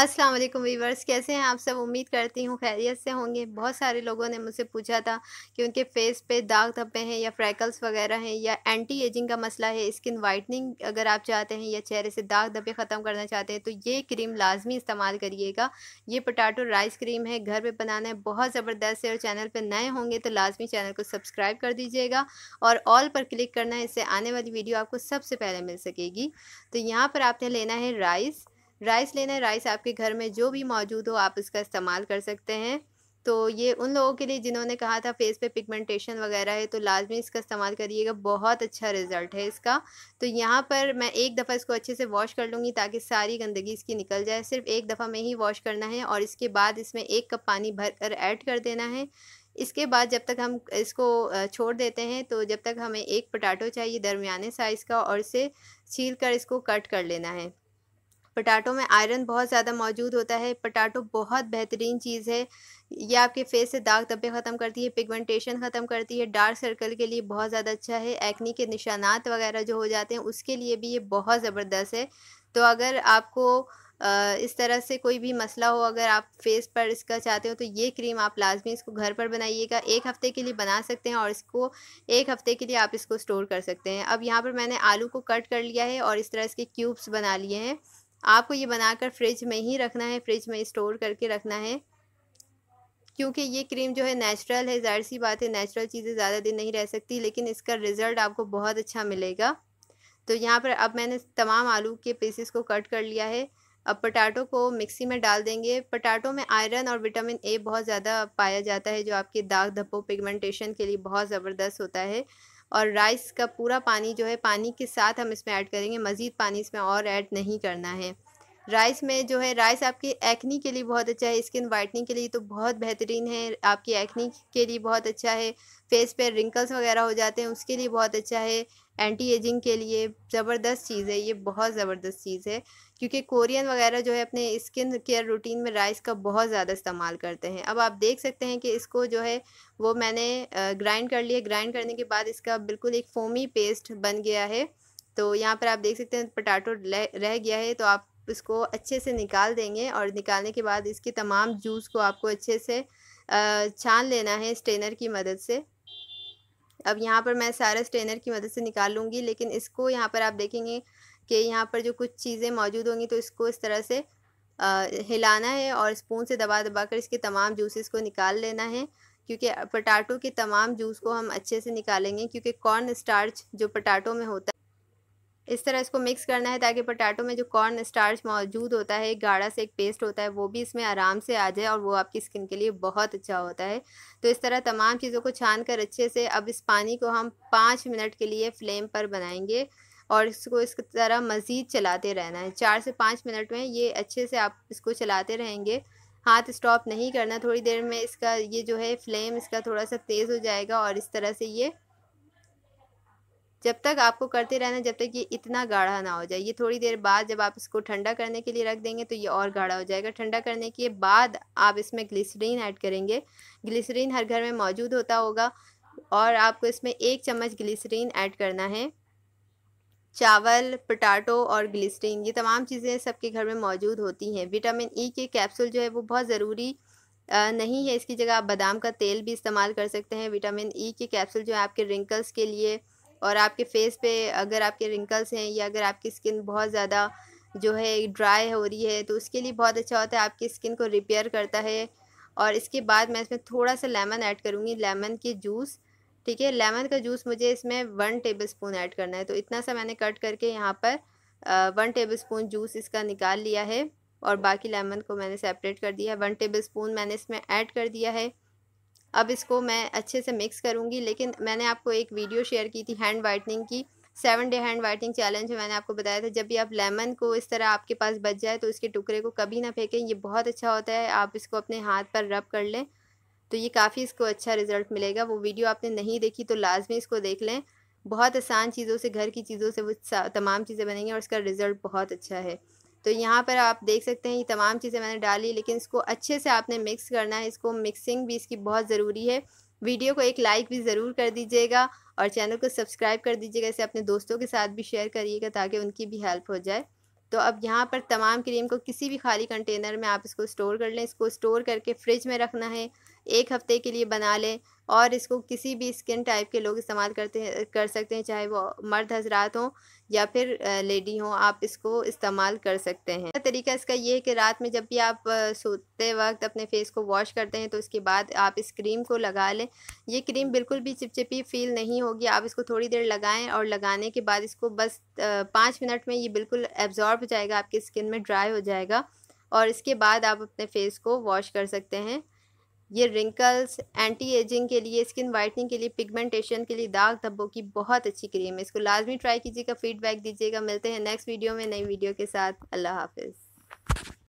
अस्सलाम वालेकुम वीवर्स कैसे हैं आप सब उम्मीद करती हूँ खैरियत से होंगे बहुत सारे लोगों ने मुझसे पूछा था कि उनके फेस पे दाग धब्बे हैं या फ्रैकल्स वगैरह हैं या एंटी एजिंग का मसला है स्किन वाइटनिंग अगर आप चाहते हैं या चेहरे से दाग धब्बे ख़त्म करना चाहते हैं तो ये क्रीम लाजमी इस्तेमाल करिएगा ये पोटाटो राइस क्रीम है घर पर बनाना है बहुत ज़बरदस्त है और चैनल पर नए होंगे तो लाजमी चैनल को सब्सक्राइब कर दीजिएगा और ऑल पर क्लिक करना है इससे आने वाली वीडियो आपको सबसे पहले मिल सकेगी तो यहाँ पर आपने लेना है राइस राइस लेना है राइस आपके घर में जो भी मौजूद हो आप इसका इस्तेमाल कर सकते हैं तो ये उन लोगों के लिए जिन्होंने कहा था फेस पे पिगमेंटेशन वगैरह है तो लाजमी इसका इस्तेमाल करिएगा बहुत अच्छा रिज़ल्ट है इसका तो यहाँ पर मैं एक दफ़ा इसको अच्छे से वॉश कर लूँगी ताकि सारी गंदगी इसकी निकल जाए सिर्फ एक दफ़ा में ही वॉश करना है और इसके बाद इसमें एक कप पानी भर कर ऐड कर देना है इसके बाद जब तक हम इसको छोड़ देते हैं तो जब तक हमें एक पटाटो चाहिए दरमियाने साइज़ का और इसे छील कर इसको कट कर लेना है पटाटो में आयरन बहुत ज़्यादा मौजूद होता है पटाटो बहुत बेहतरीन चीज़ है यह आपके फेस से दाग धब्बे ख़त्म करती है पिगमेंटेशन ख़त्म करती है डार्क सर्कल के लिए बहुत ज़्यादा अच्छा है एक्नी के निशानात वगैरह जो हो जाते हैं उसके लिए भी ये बहुत ज़बरदस्त है तो अगर आपको इस तरह से कोई भी मसला हो अगर आप फेस पर इसका चाहते हो तो ये क्रीम आप लाजमी इसको घर पर बनाइएगा एक हफ़्ते के लिए बना सकते हैं और इसको एक हफ़्ते के लिए आप इसको स्टोर कर सकते हैं अब यहाँ पर मैंने आलू को कट कर लिया है और इस तरह इसके क्यूब्स बना लिए हैं आपको ये बनाकर फ्रिज में ही रखना है फ्रिज में स्टोर करके रखना है क्योंकि ये क्रीम जो है नेचुरल है जाहिर सी बात है नेचुरल चीज़ें ज़्यादा दिन नहीं रह सकती लेकिन इसका रिज़ल्ट आपको बहुत अच्छा मिलेगा तो यहाँ पर अब मैंने तमाम आलू के पीसेस को कट कर लिया है अब पटाटो को मिक्सी में डाल देंगे पटाटो में आयरन और विटामिन ए बहुत ज़्यादा पाया जाता है जो आपके दाग धब्बों पिगमेंटेशन के लिए बहुत ज़बरदस्त होता है और राइस का पूरा पानी जो है पानी के साथ हम इसमें ऐड करेंगे मज़ीद पानी इसमें और ऐड नहीं करना है राइस में जो है राइस आपकी एक्नी के लिए बहुत अच्छा है स्किन वाइटनिंग के लिए तो बहुत बेहतरीन है आपकी एक्नी के लिए बहुत अच्छा है फेस पे रिंकल्स वगैरह हो जाते हैं उसके लिए बहुत अच्छा है एंटी एजिंग के लिए ज़बरदस्त चीज़ है ये बहुत ज़बरदस्त चीज़ है क्योंकि कोरियन वगैरह जो है अपने स्किन केयर रूटीन में राइस का बहुत ज़्यादा इस्तेमाल करते हैं अब आप देख सकते हैं कि इसको जो है वो मैंने ग्राइंड कर लिया ग्राइंड करने के बाद इसका बिल्कुल एक फोमी पेस्ट बन गया है तो यहाँ पर आप देख सकते हैं पटाटो रह गया है तो आप इसको अच्छे से निकाल देंगे और निकालने के बाद इसके तमाम जूस को आपको अच्छे से छान लेना है स्ट्रेनर की मदद से अब यहाँ पर मैं सारा स्ट्रेनर की मदद से निकाल लूँगी लेकिन इसको यहाँ पर आप देखेंगे कि यहाँ पर जो कुछ चीज़ें मौजूद होंगी तो इसको इस तरह से आ, हिलाना है और स्पून से दबा दबा कर इसके तमाम जूसेस को निकाल लेना है क्योंकि पटाटो के तमाम जूस को हम अच्छे से निकालेंगे क्योंकि कॉर्न स्टार्च जो पटाटो में होता है इस तरह इसको मिक्स करना है ताकि पटाटो में जो कॉर्न स्टार्च मौजूद होता है गाढ़ा से एक पेस्ट होता है वो भी इसमें आराम से आ जाए और वो आपकी स्किन के लिए बहुत अच्छा होता है तो इस तरह तमाम चीज़ों को छान कर अच्छे से अब इस पानी को हम पाँच मिनट के लिए फ्लेम पर बनाएंगे और इसको इस तरह मज़ीद चलाते रहना है चार से पाँच मिनट में ये अच्छे से आप इसको चलाते रहेंगे हाथ स्टॉप नहीं करना थोड़ी देर में इसका ये जो है फ्लेम इसका थोड़ा सा तेज़ हो जाएगा और इस तरह से ये जब तक आपको करते रहना जब तक ये इतना गाढ़ा ना हो जाए ये थोड़ी देर बाद जब आप इसको ठंडा करने के लिए रख देंगे तो ये और गाढ़ा हो जाएगा ठंडा करने के बाद आप इसमें ग्लिसरीन ऐड करेंगे ग्लिसरीन हर घर में मौजूद होता होगा और आपको इसमें एक चम्मच ग्लिसरीन ऐड करना है चावल पटाटो और ग्लिसरीन ये तमाम चीज़ें सबके घर में मौजूद होती हैं विटामिन ई के कैप्सूल जो है वो बहुत ज़रूरी नहीं है इसकी जगह आप बादाम का तेल भी इस्तेमाल कर सकते हैं विटामिन ई के कैप्सूल जो है आपके रिंकल्स के लिए और आपके फेस पे अगर आपके रिंकल्स हैं या अगर आपकी स्किन बहुत ज़्यादा जो है ड्राई हो रही है तो उसके लिए बहुत अच्छा होता है आपकी स्किन को रिपेयर करता है और इसके बाद मैं इसमें थोड़ा सा लेमन ऐड करूँगी लेमन के जूस ठीक है लेमन का जूस मुझे इसमें वन टेबल स्पून ऐड करना है तो इतना सा मैंने कट करके यहाँ पर वन टेबल स्पून जूस इसका निकाल लिया है और बाकी लेमन को मैंने सेपरेट कर दिया है वन टेबल स्पून मैंने इसमें ऐड कर दिया है अब इसको मैं अच्छे से मिक्स करूँगी लेकिन मैंने आपको एक वीडियो शेयर की थी हैंड वाइटनिंग की seven day hand whitening challenge मैंने आपको बताया था जब भी आप लेमन को इस तरह आपके पास बच जाए तो इसके टुकड़े को कभी ना फेंकें ये बहुत अच्छा होता है आप इसको अपने हाथ पर रब कर लें तो ये काफ़ी इसको अच्छा रिजल्ट मिलेगा वो वीडियो आपने नहीं देखी तो लाजमी इसको देख लें बहुत आसान चीज़ों से घर की चीज़ों से वो तमाम चीज़ें बनेंगी और इसका रिज़ल्ट बहुत अच्छा है तो यहाँ पर आप देख सकते हैं ये तमाम चीज़ें मैंने डाली लेकिन इसको अच्छे से आपने मिक्स करना है इसको मिक्सिंग भी इसकी बहुत ज़रूरी है वीडियो को एक लाइक भी ज़रूर कर दीजिएगा और चैनल को सब्सक्राइब कर दीजिएगा इसे अपने दोस्तों के साथ भी शेयर करिएगा ताकि उनकी भी हेल्प हो जाए तो अब यहाँ पर तमाम क्रीम को किसी भी खाली कंटेनर में आप इसको स्टोर कर लें इसको स्टोर करके फ्रिज में रखना है एक हफ्ते के लिए बना लें और इसको किसी भी स्किन टाइप के लोग इस्तेमाल करते हैं कर सकते हैं चाहे वो मर्द हजरात हों या फिर लेडी हों आप इसको इस्तेमाल कर सकते हैं तरीका इसका ये है कि रात में जब भी आप सोते वक्त अपने फेस को वॉश करते हैं तो इसके बाद आप इस क्रीम को लगा लें ये क्रीम बिल्कुल भी चिपचिपी फील नहीं होगी आप इसको थोड़ी देर लगाएं और लगाने के बाद इसको बस पाँच मिनट में ये बिल्कुल एब्जॉर्ब हो जाएगा आपकी स्किन में ड्राई हो जाएगा और इसके बाद आप अपने फेस को वॉश कर सकते हैं ये रिंकल्स एंटी एजिंग के लिए स्किन वाइटनिंग के लिए पिगमेंटेशन के लिए दाग धब्बों की बहुत अच्छी क्रीम है इसको लाजमी ट्राई कीजिएगा फीडबैक दीजिएगा मिलते हैं नेक्स्ट वीडियो में नई वीडियो के साथ अल्लाह हाफिज़